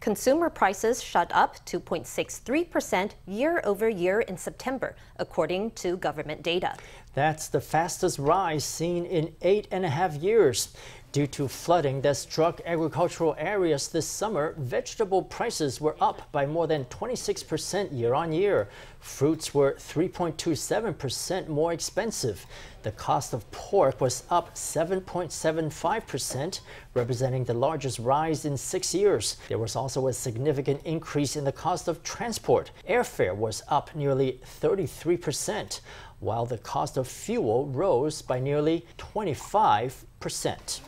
Consumer prices shot up 2.63% year over year in September, according to government data. That's the fastest rise seen in eight and a half years. Due to flooding that struck agricultural areas this summer, vegetable prices were up by more than 26% year on year. Fruits were 3.27% more expensive. The cost of pork was up 7.75%, representing the largest rise in six years. There was also a significant increase in the cost of transport. Airfare was up nearly 33%, while the cost of fuel rose by nearly 25%.